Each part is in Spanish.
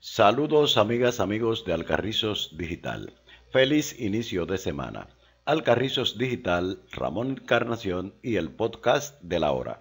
Saludos amigas, amigos de Alcarrizos Digital. Feliz inicio de semana. Alcarrizos Digital, Ramón Carnación y el podcast de la hora.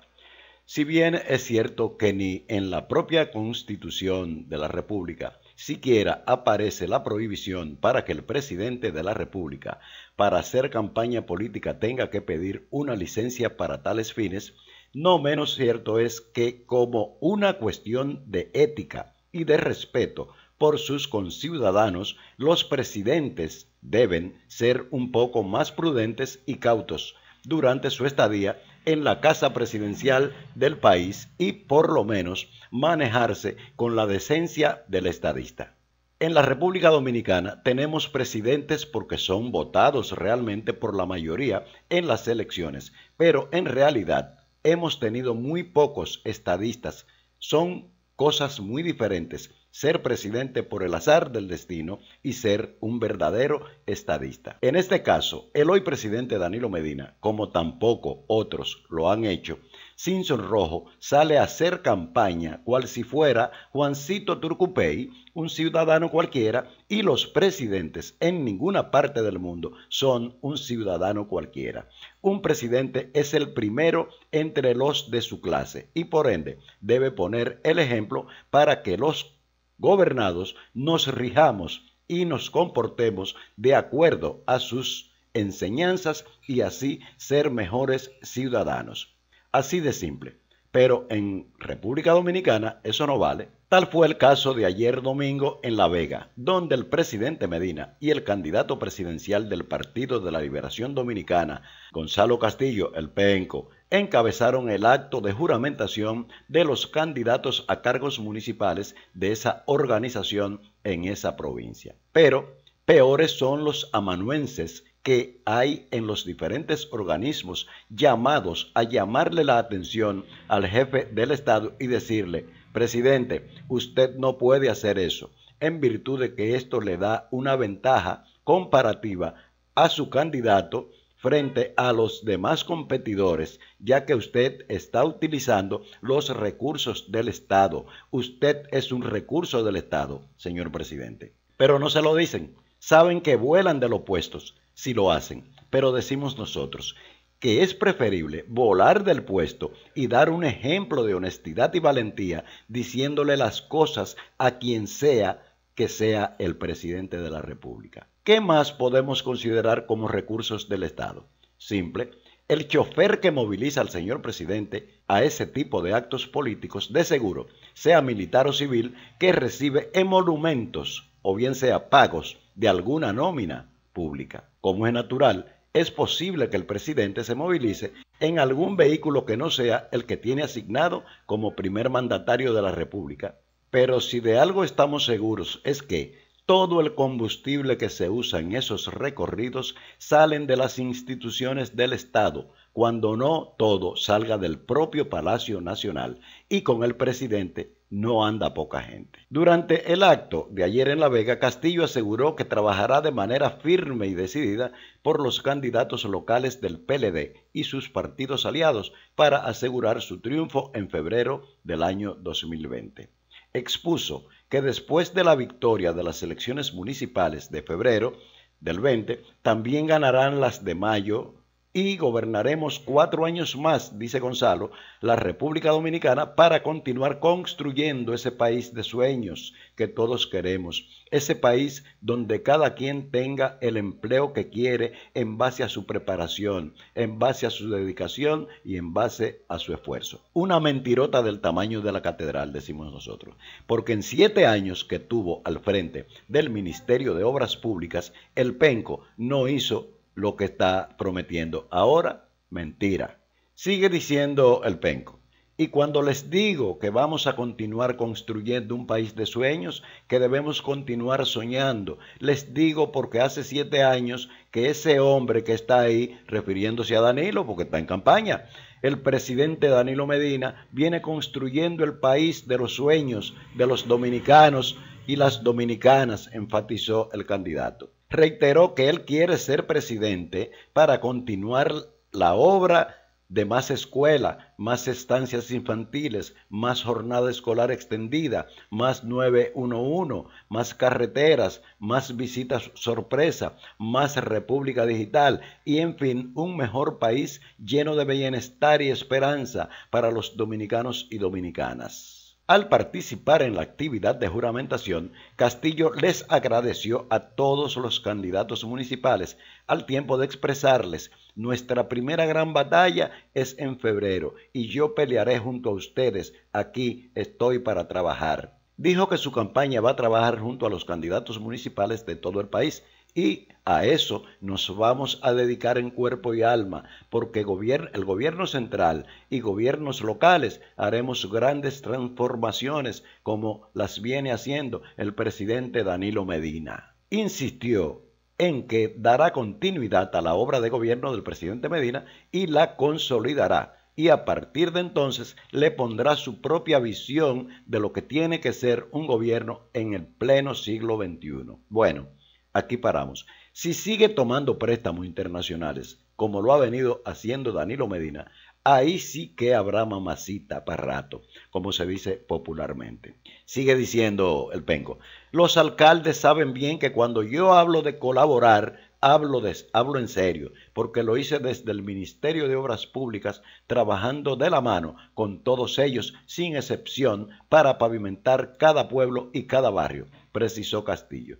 Si bien es cierto que ni en la propia Constitución de la República siquiera aparece la prohibición para que el presidente de la República, para hacer campaña política, tenga que pedir una licencia para tales fines, no menos cierto es que como una cuestión de ética, y de respeto por sus conciudadanos, los presidentes deben ser un poco más prudentes y cautos durante su estadía en la casa presidencial del país y por lo menos manejarse con la decencia del estadista. En la República Dominicana tenemos presidentes porque son votados realmente por la mayoría en las elecciones, pero en realidad hemos tenido muy pocos estadistas. Son cosas muy diferentes ser presidente por el azar del destino y ser un verdadero estadista. En este caso, el hoy presidente Danilo Medina, como tampoco otros lo han hecho, sin sonrojo sale a hacer campaña cual si fuera Juancito Turcupey, un ciudadano cualquiera, y los presidentes en ninguna parte del mundo son un ciudadano cualquiera. Un presidente es el primero entre los de su clase y por ende debe poner el ejemplo para que los gobernados, nos rijamos y nos comportemos de acuerdo a sus enseñanzas y así ser mejores ciudadanos. Así de simple pero en República Dominicana eso no vale. Tal fue el caso de ayer domingo en La Vega, donde el presidente Medina y el candidato presidencial del Partido de la Liberación Dominicana, Gonzalo Castillo, el PENCO, encabezaron el acto de juramentación de los candidatos a cargos municipales de esa organización en esa provincia. Pero peores son los amanuenses que hay en los diferentes organismos llamados a llamarle la atención al jefe del Estado y decirle, presidente, usted no puede hacer eso, en virtud de que esto le da una ventaja comparativa a su candidato frente a los demás competidores, ya que usted está utilizando los recursos del Estado. Usted es un recurso del Estado, señor presidente. Pero no se lo dicen saben que vuelan de los puestos si lo hacen, pero decimos nosotros que es preferible volar del puesto y dar un ejemplo de honestidad y valentía diciéndole las cosas a quien sea que sea el presidente de la República. ¿Qué más podemos considerar como recursos del Estado? Simple, el chofer que moviliza al señor presidente a ese tipo de actos políticos, de seguro, sea militar o civil, que recibe emolumentos o bien sea pagos de alguna nómina pública. Como es natural, es posible que el presidente se movilice en algún vehículo que no sea el que tiene asignado como primer mandatario de la República. Pero si de algo estamos seguros es que todo el combustible que se usa en esos recorridos salen de las instituciones del Estado, cuando no todo salga del propio Palacio Nacional y con el presidente no anda poca gente. Durante el acto de ayer en La Vega, Castillo aseguró que trabajará de manera firme y decidida por los candidatos locales del PLD y sus partidos aliados para asegurar su triunfo en febrero del año 2020. Expuso que después de la victoria de las elecciones municipales de febrero del 20, también ganarán las de mayo y gobernaremos cuatro años más, dice Gonzalo, la República Dominicana para continuar construyendo ese país de sueños que todos queremos, ese país donde cada quien tenga el empleo que quiere en base a su preparación, en base a su dedicación y en base a su esfuerzo. Una mentirota del tamaño de la catedral, decimos nosotros, porque en siete años que tuvo al frente del Ministerio de Obras Públicas, el PENCO no hizo lo que está prometiendo. Ahora, mentira. Sigue diciendo el penco. Y cuando les digo que vamos a continuar construyendo un país de sueños, que debemos continuar soñando, les digo porque hace siete años que ese hombre que está ahí, refiriéndose a Danilo, porque está en campaña, el presidente Danilo Medina viene construyendo el país de los sueños de los dominicanos y las dominicanas, enfatizó el candidato reiteró que él quiere ser presidente para continuar la obra de más escuela, más estancias infantiles, más jornada escolar extendida, más 911, más carreteras, más visitas sorpresa, más república digital y en fin, un mejor país lleno de bienestar y esperanza para los dominicanos y dominicanas. Al participar en la actividad de juramentación, Castillo les agradeció a todos los candidatos municipales al tiempo de expresarles, nuestra primera gran batalla es en febrero y yo pelearé junto a ustedes, aquí estoy para trabajar. Dijo que su campaña va a trabajar junto a los candidatos municipales de todo el país y a eso nos vamos a dedicar en cuerpo y alma, porque el gobierno central y gobiernos locales haremos grandes transformaciones como las viene haciendo el presidente Danilo Medina. Insistió en que dará continuidad a la obra de gobierno del presidente Medina y la consolidará y a partir de entonces le pondrá su propia visión de lo que tiene que ser un gobierno en el pleno siglo XXI. Bueno, Aquí paramos. Si sigue tomando préstamos internacionales, como lo ha venido haciendo Danilo Medina, ahí sí que habrá mamacita para rato, como se dice popularmente. Sigue diciendo el pengo. los alcaldes saben bien que cuando yo hablo de colaborar, hablo, hablo en serio, porque lo hice desde el Ministerio de Obras Públicas, trabajando de la mano con todos ellos, sin excepción, para pavimentar cada pueblo y cada barrio, precisó Castillo.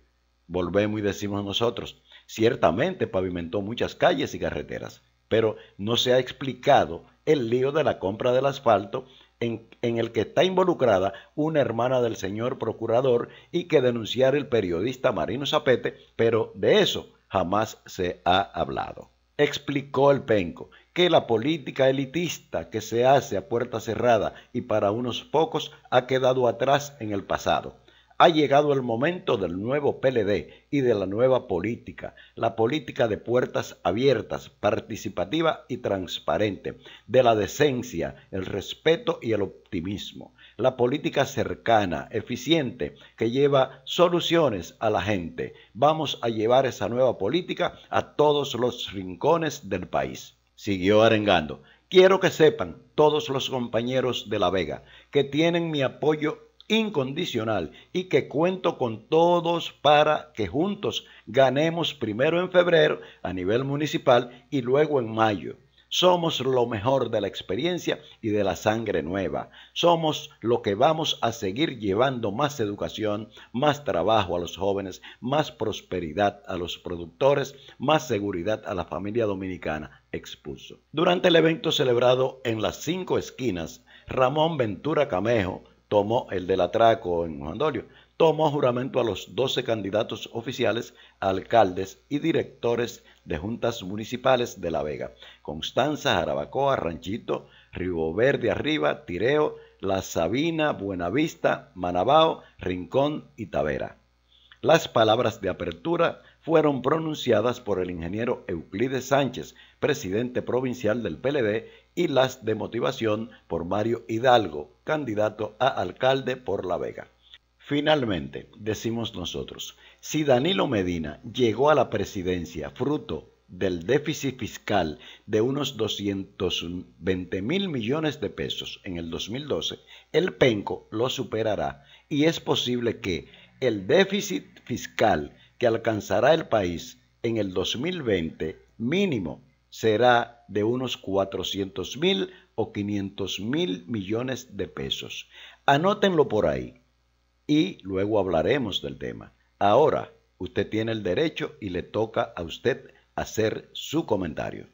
Volvemos y decimos nosotros, ciertamente pavimentó muchas calles y carreteras, pero no se ha explicado el lío de la compra del asfalto en, el que está involucrada una hermana del señor procurador y que denunciar el periodista Marino Zapete, pero de eso jamás se ha hablado. Explicó el penco que la política elitista que se hace a puerta cerrada y para unos pocos ha quedado atrás en el pasado ha llegado el momento del nuevo PLD y de la nueva política, la política de puertas abiertas, participativa y transparente, de la decencia, el respeto y el optimismo, la política cercana, eficiente, que lleva soluciones a la gente. Vamos a llevar esa nueva política a todos los rincones del país. Siguió arengando. Quiero que sepan todos los compañeros de La Vega que tienen mi apoyo incondicional y que cuento con todos para que juntos ganemos primero en febrero a nivel municipal y luego en mayo. Somos lo mejor de la experiencia y de la sangre nueva. Somos lo que vamos a seguir llevando más educación, más trabajo a los jóvenes, más prosperidad a los productores, más seguridad a la familia dominicana, expuso. Durante el evento celebrado en las cinco esquinas, Ramón Ventura Camejo, tomó el del atraco en Juan tomó juramento a los 12 candidatos oficiales, alcaldes y directores de juntas municipales de La Vega, Constanza, Jarabacoa, Ranchito, Río Verde Arriba, Tireo, La Sabina, Buenavista, Manabao, Rincón y Tavera. Las palabras de apertura fueron pronunciadas por el ingeniero Euclides Sánchez, presidente provincial del PLD, y las de motivación por Mario Hidalgo, candidato a alcalde por La Vega. Finalmente, decimos nosotros, si Danilo Medina llegó a la presidencia fruto del déficit fiscal de unos 220 mil millones de pesos en el 2012, el penco lo superará y es posible que el déficit fiscal que alcanzará el país en el 2020 mínimo será de unos 400 mil o 500 mil millones de pesos. Anótenlo por ahí y luego hablaremos del tema. Ahora, usted tiene el derecho y le toca a usted hacer su comentario.